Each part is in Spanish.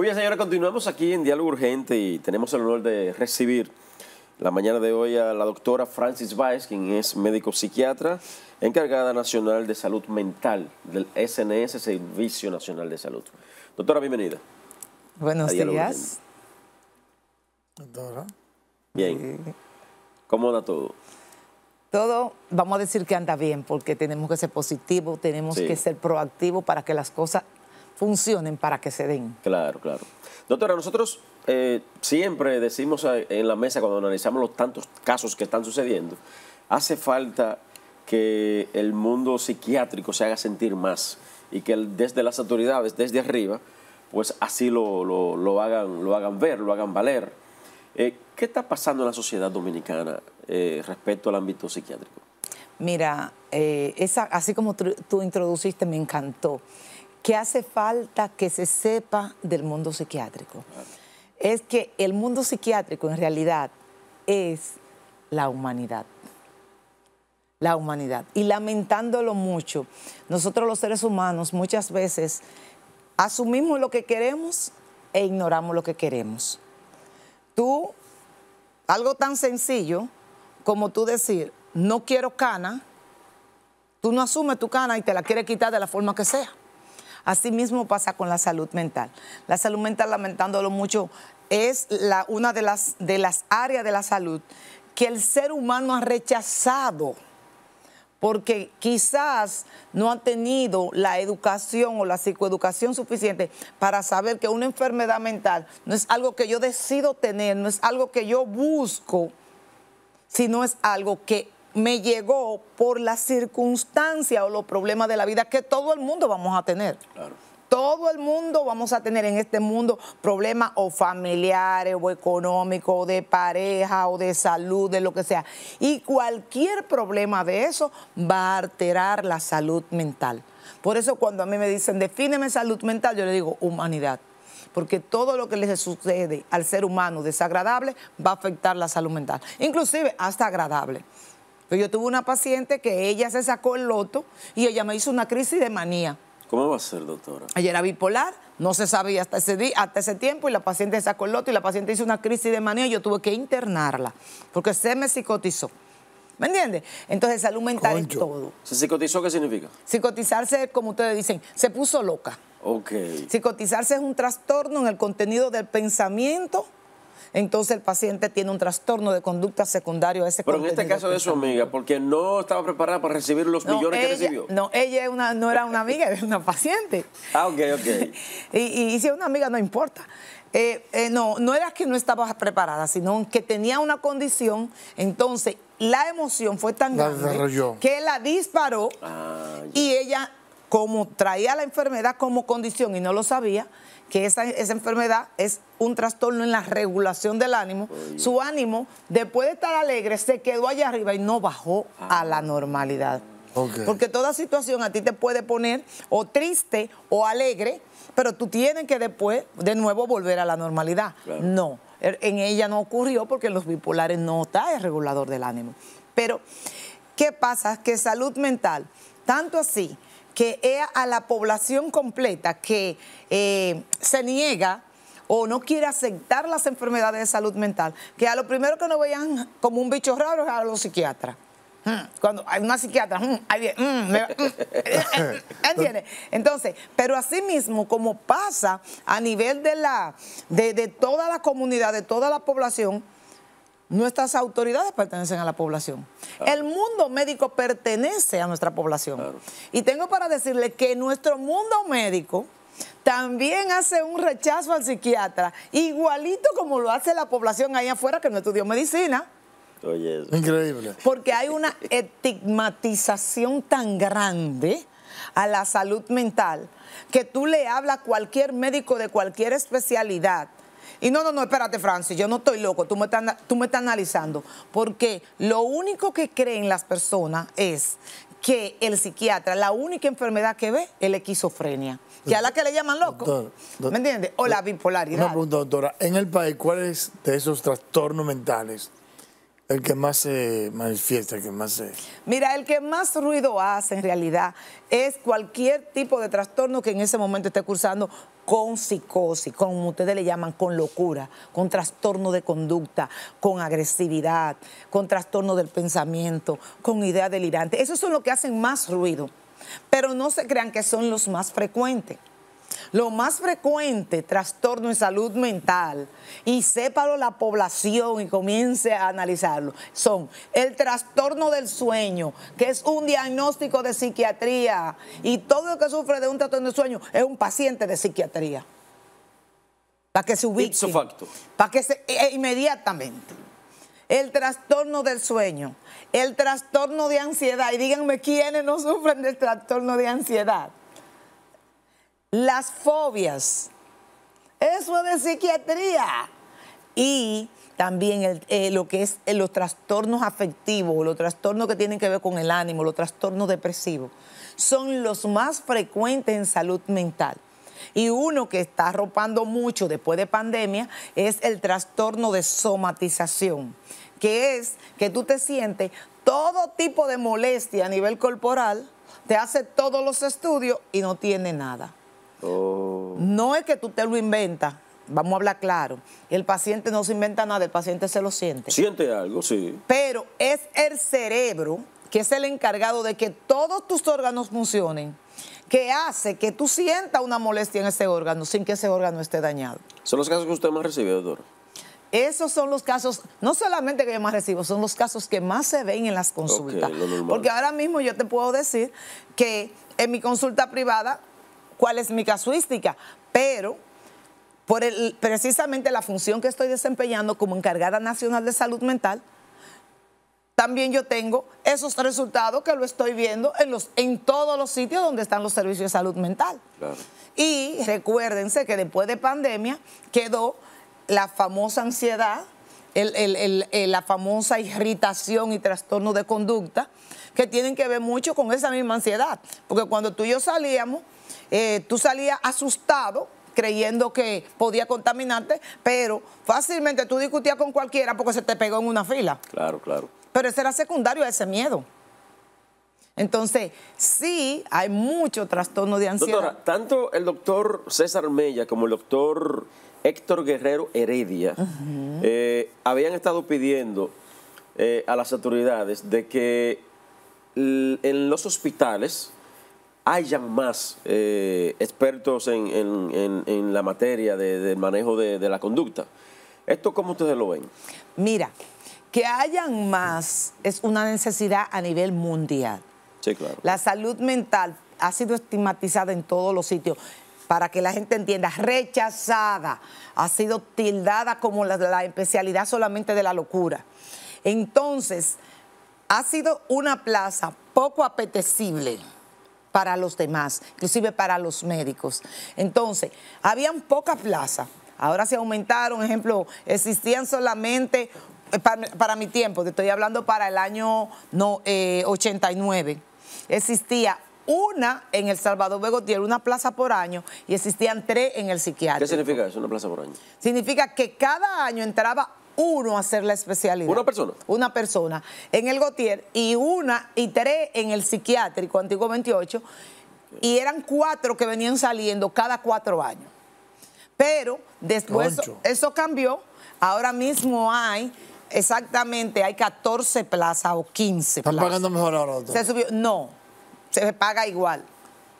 Muy bien, señora, continuamos aquí en Diálogo Urgente y tenemos el honor de recibir la mañana de hoy a la doctora Francis Baez, quien es médico psiquiatra, encargada nacional de salud mental del SNS, Servicio Nacional de Salud. Doctora, bienvenida. Buenos días. Doctora. Bien. ¿Cómo anda todo? Todo, vamos a decir que anda bien, porque tenemos que ser positivos, tenemos que ser proactivos para que las cosas funcionen para que se den. Claro, claro. Doctora, nosotros eh, siempre decimos eh, en la mesa cuando analizamos los tantos casos que están sucediendo, hace falta que el mundo psiquiátrico se haga sentir más y que desde las autoridades, desde arriba, pues así lo, hagan, lo hagan ver, lo hagan valer. Eh, ¿Qué está pasando en la sociedad dominicana respecto al ámbito psiquiátrico? Mira, así como tú, introduciste, me encantó que hace falta que se sepa del mundo psiquiátrico. Es que el mundo psiquiátrico en realidad es la humanidad. La humanidad. Y lamentándolo mucho, nosotros los seres humanos muchas veces asumimos lo que queremos e ignoramos lo que queremos. Tú, algo tan sencillo como tú decir, no quiero cana, tú no asumes tu cana y te la quieres quitar de la forma que sea. Asimismo pasa con la salud mental. La salud mental, lamentándolo mucho, es una de las, de las áreas de la salud que el ser humano ha rechazado porque quizás no ha tenido la educación o la psicoeducación suficiente para saber que una enfermedad mental no es algo que yo decido tener, no es algo que yo busco, sino es algo que me llegó por la circunstancia o los problemas de la vida que todo el mundo vamos a tener. Todo el mundo vamos a tener en este mundo problemas o familiares o económicos o de pareja o de salud, de lo que sea. Y cualquier problema de eso va a alterar la salud mental. Por eso cuando a mí me dicen, defíneme salud mental, yo le digo humanidad porque todo lo que le sucede al ser humano desagradable va a afectar la salud mental, inclusive hasta agradable. Pero yo tuve una paciente que ella se sacó el loto y ella me hizo una crisis de manía. ¿Cómo va a ser, doctora? Ayer era bipolar, no se sabía hasta ese, día, hasta ese tiempo y la paciente sacó el loto y la paciente hizo una crisis de manía y yo tuve que internarla porque se me psicotizó. ¿Me entiendes? Entonces, salud mental es todo. ¿Se psicotizó qué significa? Psicotizarse, como ustedes dicen, se puso loca. Ok. Psicotizarse es un trastorno en el contenido del pensamiento, entonces el paciente tiene un trastorno de conducta secundario a ese Pero en este caso de su amiga, porque no estaba preparada para recibir los millones que recibió. No, ella no era una amiga, era una paciente. Ah, ok, ok. y, si es una amiga no importa. Eh, eh, no, no era que no estaba preparada, sino que tenía una condición, entonces la emoción fue tan grande que la disparó ah, y ella, como traía la enfermedad como condición y no lo sabía, que esa, enfermedad es un trastorno en la regulación del ánimo. Su ánimo, después de estar alegre, se quedó allá arriba y no bajó a la ah. normalidad. Porque toda situación a ti te puede poner o triste o alegre, pero tú tienes que después de nuevo volver a la normalidad. No, er, en ella no ocurrió porque en los bipolares no está el regulador del ánimo. Pero, ¿qué pasa? Que salud mental, tanto así que es a la población completa que eh, se niega o no quiere aceptar las enfermedades de salud mental, que a lo primero que nos vean como un bicho raro es a los psiquiatras. Hmm, cuando hay una psiquiatra, hay, hmm, hmm, ¿entiendes? Entonces, pero así mismo, como pasa a nivel de, la, de toda la comunidad, de toda la población, nuestras autoridades pertenecen a la población. El mundo médico pertenece a nuestra población. Y tengo para decirle que nuestro mundo médico también hace un rechazo al psiquiatra, igualito como lo hace la población ahí afuera que no estudió medicina. Oye, eso. Increíble. Porque hay una estigmatización tan grande a la salud mental que tú le hablas a cualquier médico de cualquier especialidad y no, no, no, espérate, Francis, yo no estoy loco, tú me estás, tú me estás analizando. Porque lo único que creen las personas es que el psiquiatra, la única enfermedad que ve es la esquizofrenia. ya la que le llaman loco. ¿Me entiendes? O la bipolaridad. Una pregunta, doctora. En el país, ¿cuáles de esos trastornos mentales el que más se manifiesta, el que más se... Mira, el que más ruido hace en realidad es cualquier tipo de trastorno que en ese momento esté cursando con psicosis, como ustedes le llaman, con locura, con trastorno de conducta, con agresividad, con trastorno del pensamiento, con idea delirante. Esos son los que hacen más ruido, pero no se crean que son los más frecuentes. Lo más frecuente, trastorno en salud mental, y sépalo la población y comience a analizarlo, son el trastorno del sueño, que es un diagnóstico de psiquiatría, y todo lo que sufre de un trastorno del sueño es un paciente de psiquiatría. Para que se ubique. Para que se. E, e, inmediatamente el trastorno del sueño, el trastorno de ansiedad. Y díganme quiénes no sufren del trastorno de ansiedad las fobias. Eso es de psiquiatría. Y también eh, lo que es eh, los trastornos afectivos, los trastornos que tienen que ver con el ánimo, los trastornos depresivos, son los más frecuentes en salud mental. Y uno que está arropando mucho después de pandemia es el trastorno de somatización, que es que tú te sientes todo tipo de molestia a nivel corporal, te hace todos los estudios y no tiene nada. Oh. No es que tú te lo inventas, vamos a hablar claro. El paciente no se inventa nada, el paciente se lo siente. Siente algo, sí. Pero es el cerebro que es el encargado de que todos tus órganos funcionen, que hace que tú sientas una molestia en ese órgano sin que ese órgano esté dañado. ¿Son los casos que usted más recibe, doctor? Esos son los casos, no solamente que yo más recibo, son los casos que más se ven en las consultas. Porque ahora mismo yo te puedo decir que en mi consulta privada cuál es mi casuística, pero por el, precisamente la función que estoy desempeñando como encargada nacional de salud mental, también yo tengo esos resultados que lo estoy viendo en, los, en todos los sitios donde están los servicios de salud mental. Y recuérdense que después de pandemia quedó la famosa ansiedad, eh, la famosa irritación y trastorno de conducta, que tienen que ver mucho con esa misma ansiedad. Porque cuando tú y yo salíamos, eh, tú salías asustado, creyendo que podía contaminarte, pero fácilmente tú discutías con cualquiera porque se te pegó en una fila. Claro, claro. Pero ese era secundario a ese miedo. Entonces, sí hay mucho trastorno de ansiedad. Doctora, tanto el doctor César Mella como el doctor Héctor Guerrero Heredia, eh, habían estado pidiendo eh, a las autoridades de que en los hospitales hayan más eh, expertos en, la materia del manejo de, de, la conducta. ¿Esto cómo ustedes lo ven? Mira, que hayan más es una necesidad a nivel mundial. Sí, claro. La salud mental ha sido estigmatizada en todos los sitios para que la gente entienda, rechazada, ha sido tildada como la, especialidad solamente de la locura. Entonces, ha sido una plaza poco apetecible para los demás, inclusive para los médicos. Entonces, habían poca plaza. ahora se aumentaron, ejemplo, existían solamente, eh, para, mi tiempo, te estoy hablando para el año 89, eh, existía una en El Salvador Begotier, una plaza por año, y existían tres en el psiquiátrico. ¿Qué significa eso, una plaza por año? Significa que cada año entraba uno a hacer la especialidad. ¿Una persona? Una persona en el Gotier y una y tres en el psiquiátrico, antiguo 28, y eran cuatro que venían saliendo cada cuatro años. Pero después eso, cambió, ahora mismo hay exactamente, hay 14 plazas o 15 ¿Están pagando mejor ahora? Se subió, no, se paga igual.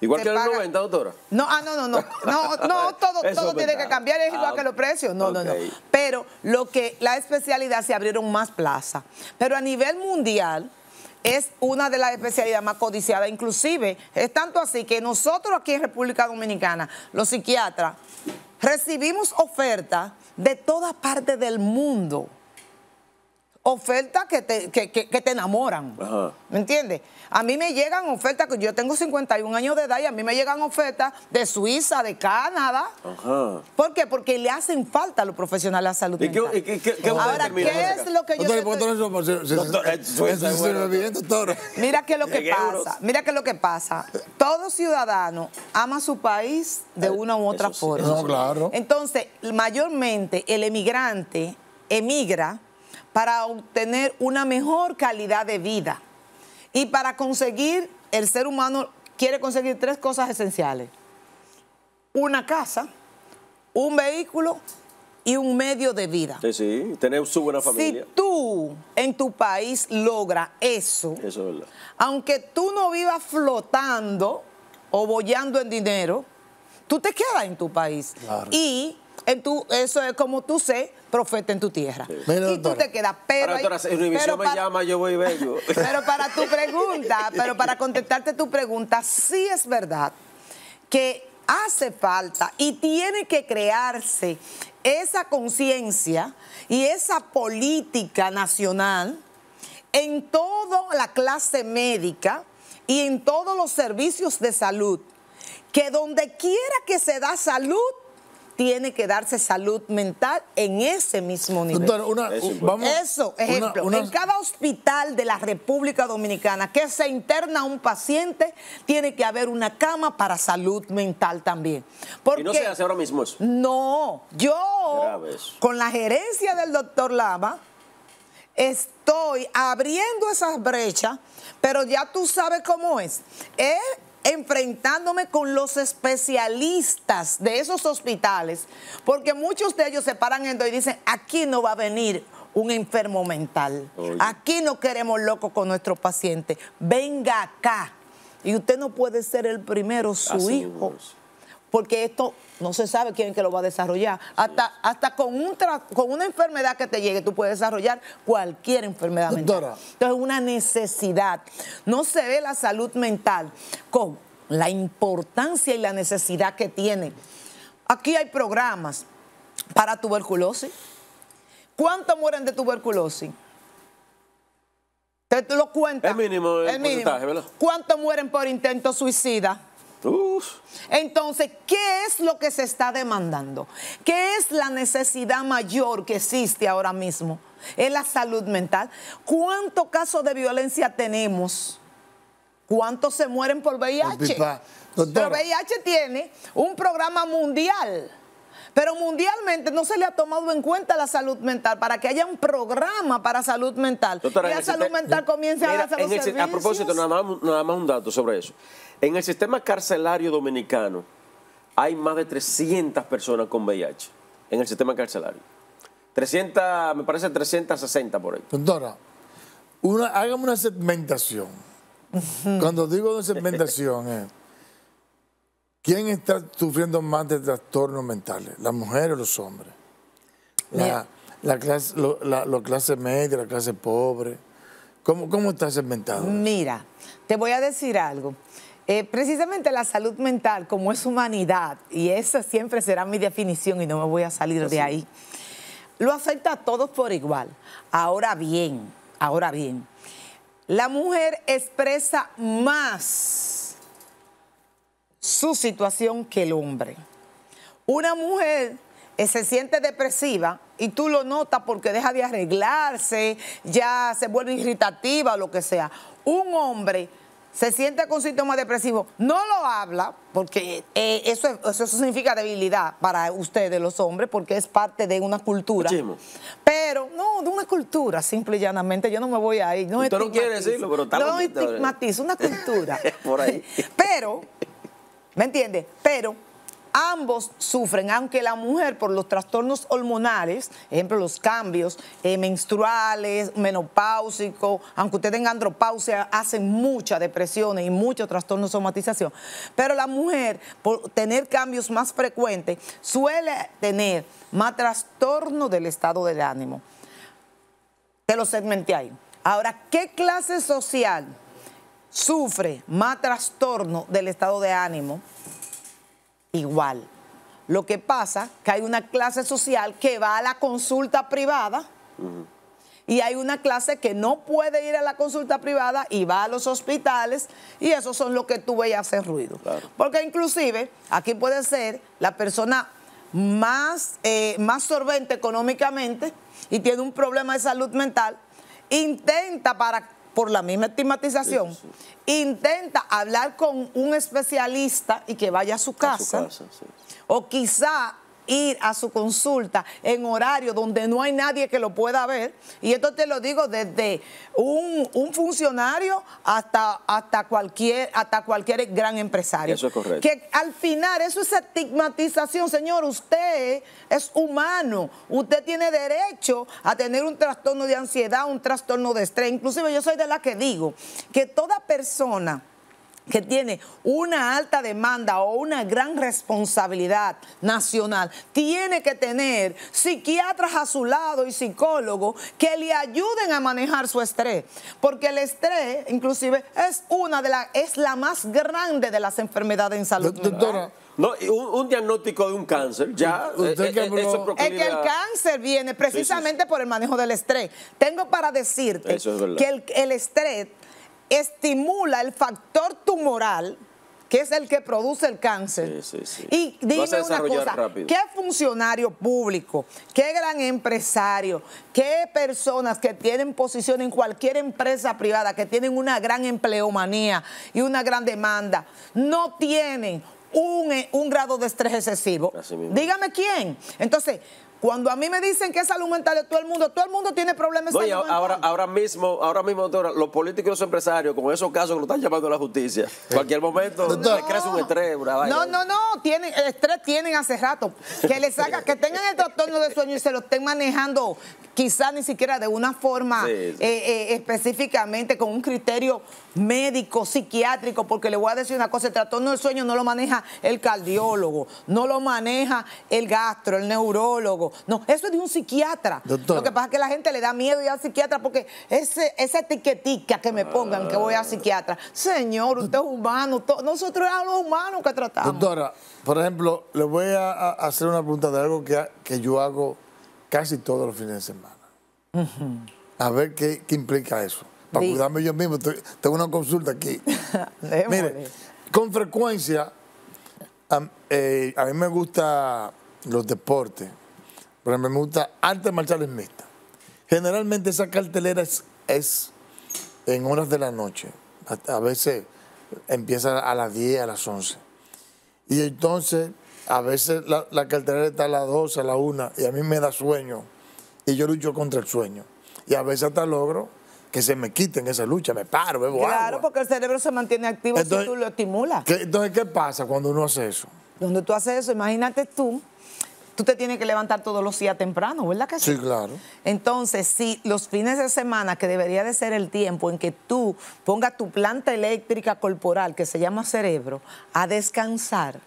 Igual que paga... el 90, doctora. No, ah, no, no, no. No, todo, todo tiene que cambiar, es igual ah, que los precios. No, no, no. Pero lo que la especialidad se abrieron más plazas. Pero a nivel mundial es una de las especialidades más codiciadas, inclusive es tanto así que nosotros aquí en República Dominicana, los psiquiatras, recibimos ofertas de toda parte del mundo ofertas que te, que, que, te enamoran. ¿Me entiendes? A mí me llegan ofertas, que yo tengo 51 años de edad y a mí me llegan ofertas de Suiza, de Canadá. ¿Por qué? Porque le hacen falta a los profesionales de la salud. ¿Y qué, Ahora, ¿qué es lo que yo... Mira que lo que pasa, mira es lo que pasa. Todo ciudadano ama su país de eh, una u otra forma. Entonces, mayormente el emigrante emigra para obtener una mejor calidad de vida. Y para conseguir, el ser humano quiere conseguir tres cosas esenciales. Una casa, un vehículo y un medio de vida. Sí, sí, tener su buena familia. Si tú en tu país logra eso, aunque tú no vivas flotando o bollando en dinero, tú te quedas en tu país. Claro. Y eso es como tú sé, profeta en tu tierra. y tú te quedas, pero... pero para, tu pregunta, pero para contestarte tu pregunta, sí es verdad que hace falta y tiene que crearse esa conciencia y esa política nacional en toda la clase médica y en todos los servicios de salud, que donde quiera que se da salud, tiene que darse salud mental en ese mismo nivel. eso, ejemplo, en cada hospital de la República Dominicana que se interna un paciente, tiene que haber una cama para salud mental también. y no se hace ahora mismo eso. No, yo con la gerencia del doctor Lava estoy abriendo esas brechas, pero ya tú sabes cómo es. Es enfrentándome con los especialistas de esos hospitales, porque muchos de ellos se paran en y dicen, aquí no va a venir un enfermo mental, aquí no queremos locos con nuestro paciente, venga acá. Y usted no puede ser el primero, su hijo porque esto no se sabe quién que lo va a desarrollar. Hasta, hasta con, un con una enfermedad que te llegue, tú puedes desarrollar cualquier enfermedad mental. Entonces, una necesidad. No se ve la salud mental con la importancia y la necesidad que tiene. Aquí hay programas para tuberculosis. ¿Cuántos mueren de tuberculosis? Te lo cuentas. El mínimo, el, el ¿Cuántos mueren por intento suicida? Entonces, ¿qué es lo que se está demandando? ¿Qué es la necesidad mayor que existe ahora mismo? Es la salud mental. ¿Cuántos casos de violencia tenemos? ¿Cuántos se mueren por VIH? Pero VIH tiene un programa mundial pero mundialmente no se le ha tomado en cuenta la salud mental para que haya un programa para salud mental. y la salud mental comience mira, a los el, servicios. A propósito, nada más, un dato sobre eso. En el sistema carcelario dominicano hay más de 300 personas con VIH en el sistema carcelario. 300, me parece 360 por ahí. Doctora, una, hágame una segmentación. Cuando digo segmentación, eh, ¿Quién está sufriendo más de trastornos mentales? ¿Las mujeres o los hombres? La, la clase, media, la clase pobre. ¿Cómo, cómo está segmentado? Mira, te voy a decir algo. Eh, precisamente la salud mental, como es humanidad, y esa siempre será mi definición y no me voy a salir de ahí, lo afecta a todos por igual. Ahora bien, ahora bien, la mujer expresa más su situación que el hombre. Una mujer eh, se siente depresiva y tú lo notas porque deja de arreglarse, ya se vuelve irritativa o lo que sea. Un hombre se siente con síntomas depresivos, no lo habla, porque eh, eso, eso, significa debilidad para ustedes los hombres, porque es parte de una cultura. Pero, no, de una cultura, simple y llanamente, yo no me voy a ir. No Usted no quiere decirlo, pero No estigmatizo, una cultura. Por ahí. Pero ¿Me entiende? Pero ambos sufren, aunque la mujer por los trastornos hormonales, ejemplo, los cambios eh, menstruales, menopáusicos, aunque usted tenga andropausia, hacen mucha depresión y mucho trastorno de somatización. Pero la mujer, por tener cambios más frecuentes, suele tener más trastorno del estado del ánimo. Te lo segmenté ahí. Ahora, ¿qué clase social sufre más trastorno del estado de ánimo, igual. Lo que pasa que hay una clase social que va a la consulta privada y hay una clase que no puede ir a la consulta privada y va a los hospitales y esos son los que tú veías hacer ruido. Porque inclusive aquí puede ser la persona más, sorbente eh, más económicamente y tiene un problema de salud mental, intenta para por la misma estigmatización, intenta hablar con un especialista y que vaya a su casa. O quizá ir a su consulta en horario donde no hay nadie que lo pueda ver. Y esto te lo digo desde un, funcionario hasta, hasta, cualquier, hasta cualquier gran empresario. Eso es correcto. Que al final eso es estigmatización, señor, usted es humano, usted tiene derecho a tener un trastorno de ansiedad, un trastorno de estrés. Inclusive yo soy de la que digo que toda persona que tiene una alta demanda o una gran responsabilidad nacional, tiene que tener psiquiatras a su lado y psicólogos que le ayuden a manejar su estrés, porque el estrés inclusive es una de las es la más grande de las enfermedades en salud. Doctora, no, un, diagnóstico de un cáncer, ya. Eh, eh, eh, es, que el cáncer viene precisamente por el manejo del estrés. Tengo para decirte que el, el estrés estimula el factor tumoral, que es el que produce el cáncer. Y dime una cosa, ¿qué funcionario público, qué gran empresario, qué personas que tienen posición en cualquier empresa privada, que tienen una gran empleomanía y una gran demanda, no tienen un, eh, un grado de estrés excesivo? Dígame quién. Entonces, cuando a mí me dicen que es salud mental de todo el mundo, todo el mundo tiene problemas ahora, Ahora mismo, ahora mismo, doctora, los políticos y los empresarios, con esos casos que lo están llamando a la justicia, en cualquier momento no. crece un estrés, No, no, no, tienen, el estrés tienen hace rato. Que les haga, que tengan el trastorno del sueño y se lo estén manejando, quizás ni siquiera de una forma eh, eh, específicamente, con un criterio médico, psiquiátrico, porque le voy a decir una cosa, el trastorno del sueño no lo maneja el cardiólogo, no lo maneja el gastro, el neurólogo no, eso es de un psiquiatra. Lo que pasa es que la gente le da miedo ir al psiquiatra porque esa etiquetica que me pongan que voy al psiquiatra. Señor, usted es humano. Nosotros somos los humanos que tratamos. Doctora, por ejemplo, le voy a hacer una pregunta de algo que, yo hago casi todos los fines de semana. A ver qué, implica eso. Para cuidarme yo mismo. tengo una consulta aquí. Mire, con frecuencia, a, eh, a mí me gustan los deportes pero me gusta antes marchar en mixta Generalmente esa cartelera es, en horas de la noche. A, veces empieza a las 10, a las 11. Y entonces, a veces la, cartelera está a las 12, a las 1, y a mí me da sueño. Y yo lucho contra el sueño. Y a veces hasta logro que se me quiten esa lucha, me paro, bebo Claro, porque el cerebro se mantiene activo si tú lo estimulas. entonces, ¿qué pasa cuando uno hace eso? Cuando tú haces eso, imagínate tú tú te tienes que levantar todos los días temprano, ¿verdad que sí? Sí, claro. Entonces, si los fines de semana, que debería de ser el tiempo en que tú pongas tu planta eléctrica corporal, que se llama cerebro, a descansar,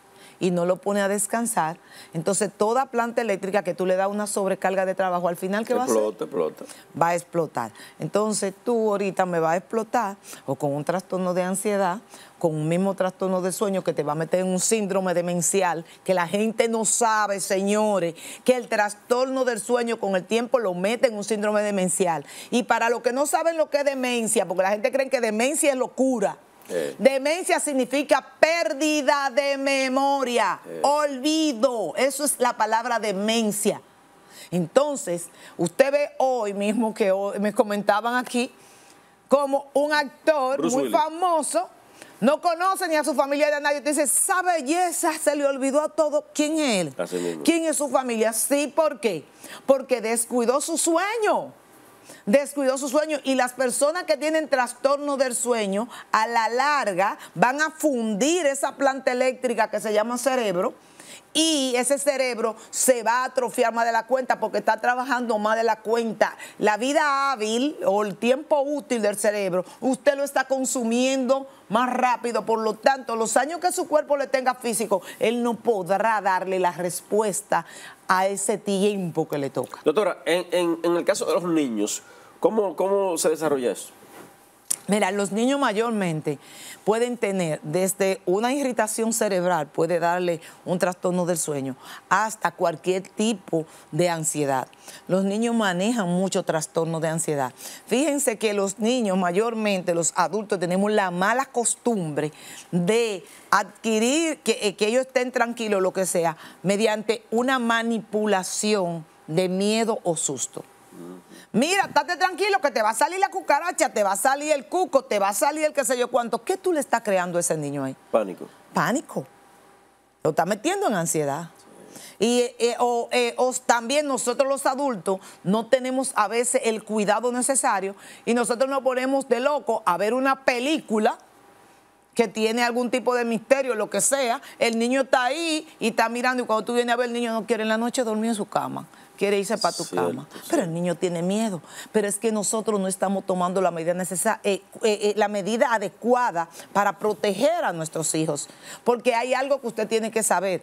y no lo pone a descansar, entonces toda planta eléctrica que tú le das una sobrecarga de trabajo, al final, ¿qué va a hacer? Explota, Va a explotar. Entonces tú ahorita me vas a explotar o con un trastorno de ansiedad, con un mismo trastorno de sueño que te va a meter en un síndrome demencial, que la gente no sabe, señores, que el trastorno del sueño con el tiempo lo mete en un síndrome demencial. Y para los que no saben lo que es demencia, porque la gente cree que demencia es locura. Eh. Demencia significa pérdida de memoria, eh. olvido. Eso es la palabra demencia. Entonces, usted ve hoy mismo que me comentaban aquí como un actor muy famoso no conoce ni a su familia ni a nadie. dice, esa belleza se le olvidó a todo. ¿Quién es él? ¿Quién es su familia? Sí, ¿por qué? Porque descuidó su sueño descuidó su sueño y las personas que tienen trastorno del sueño a la larga van a fundir esa planta eléctrica que se llama cerebro y ese cerebro se va a atrofiar más de la cuenta porque está trabajando más de la cuenta. La vida hábil o el tiempo útil del cerebro, usted lo está consumiendo más rápido, por lo tanto, los años que su cuerpo le tenga físico, él no podrá darle la respuesta a ese tiempo que le toca. Doctora, en, el caso de los niños, ¿cómo, cómo se desarrolla eso? Mira, los niños mayormente pueden tener desde una irritación cerebral, puede darle un trastorno del sueño, hasta cualquier tipo de ansiedad. Los niños manejan mucho trastorno de ansiedad. Fíjense que los niños, mayormente los adultos, tenemos la mala costumbre de adquirir que, eh, ellos estén tranquilos, lo que sea, mediante una manipulación de miedo o susto. Mira, estate tranquilo que te va a salir la cucaracha, te va a salir el cuco, te va a salir el qué sé yo cuánto. ¿Qué tú le estás creando a ese niño ahí? Pánico. Pánico. Lo está metiendo en ansiedad. Y eh, eh, también nosotros los adultos no tenemos a veces el cuidado necesario y nosotros nos ponemos de loco a ver una película que tiene algún tipo de misterio, lo que sea, el niño está ahí y está mirando y cuando tú vienes a ver el niño no quiere en la noche dormir en su cama quiere irse para tu cama. Pero el niño tiene miedo. Pero es que nosotros no estamos tomando la medida necesaria, eh, eh, eh, la medida adecuada para proteger a nuestros hijos. Porque hay algo que usted tiene que saber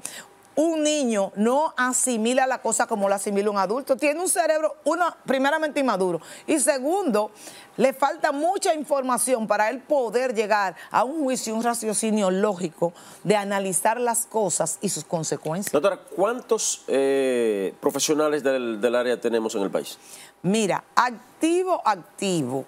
un niño no asimila la cosa como lo asimila un adulto. Tiene un cerebro, uno, primeramente inmaduro. Y segundo, le falta mucha información para él poder llegar a un juicio, un raciocinio lógico de analizar las cosas y sus consecuencias. Doctora, ¿cuántos eh, profesionales del, del área tenemos en el país? Mira, activo, activo,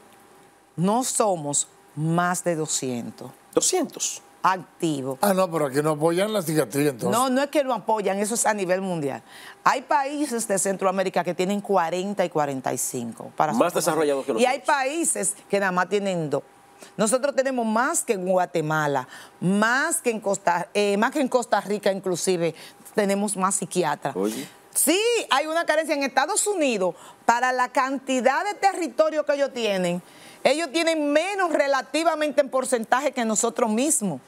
no somos más de 200. ¿200? activo. Ah, no, pero aquí no apoyan la psiquiatría entonces. No, no es que no apoyan, eso es a nivel mundial. Hay países de Centroamérica que tienen 40 y 45. Para más desarrollados que los Y hay países que nada más tienen dos. Nosotros tenemos más que en Guatemala, más que en Costa, eh, más que en Costa Rica inclusive, tenemos más psiquiatras. Oye. Sí, hay una carencia en Estados Unidos para la cantidad de territorio que ellos tienen. Ellos tienen menos relativamente en porcentaje que nosotros mismos.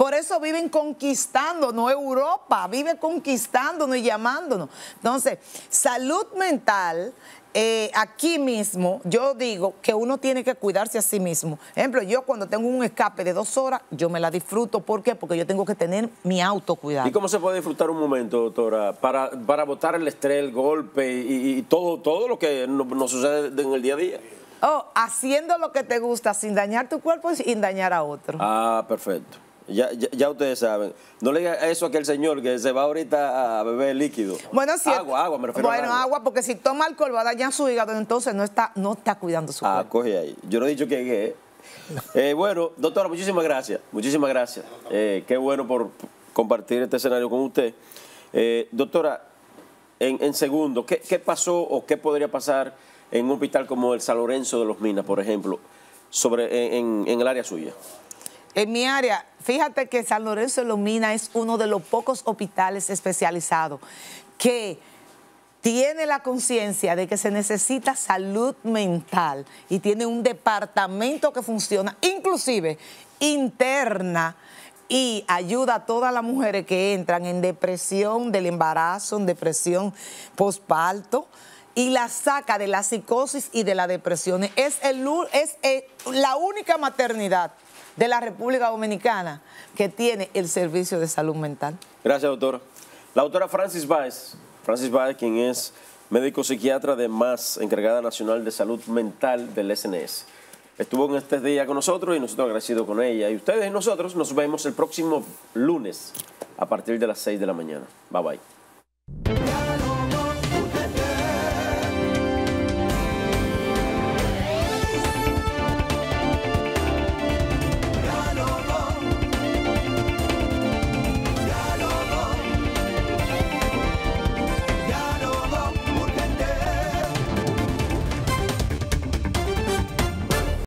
Por eso viven conquistándonos, Europa vive conquistándonos y llamándonos. Entonces, salud mental eh, aquí mismo, yo digo que uno tiene que cuidarse a sí mismo. Ejemplo, yo cuando tengo un escape de dos horas, yo me la disfruto. ¿Por qué? Porque yo tengo que tener mi autocuidado. ¿Y cómo se puede disfrutar un momento, doctora? Para, para botar el estrés, el golpe y, todo, todo lo que nos sucede en el día a día. Oh, haciendo lo que te gusta sin dañar tu cuerpo y sin dañar a otro. Ah, perfecto. Ya, ustedes saben. No le diga eso a aquel señor que se va ahorita a beber líquido. Bueno, agua, agua, me refiero Bueno, agua. agua. porque si toma alcohol va a dañar su hígado, entonces no está, no está cuidando su Ah, coge ahí. Yo no he dicho que eh, bueno, doctora, muchísimas gracias. Muchísimas gracias. Eh, qué bueno por compartir este escenario con usted. Eh, doctora, en, segundo, ¿qué, pasó o qué podría pasar en un hospital como el San Lorenzo de los Minas, por ejemplo, sobre, en el área suya? En mi área, fíjate que San Lorenzo de Lomina es uno de los pocos hospitales especializados que tiene la conciencia de que se necesita salud mental y tiene un departamento que funciona, inclusive interna, y ayuda a todas las mujeres que entran en depresión del embarazo, en depresión posparto y la saca de la psicosis y de la depresión. Es, eh, la única maternidad de la República Dominicana que tiene el servicio de salud mental. Gracias, doctora. La doctora Francis Baez, Francis Baez, quien es médico psiquiatra de MAS, encargada nacional de salud mental del SNS. Estuvo en este día con nosotros y nosotros agradecidos con ella. Y ustedes y nosotros nos vemos el próximo lunes a partir de las 6 de la mañana. Bye bye.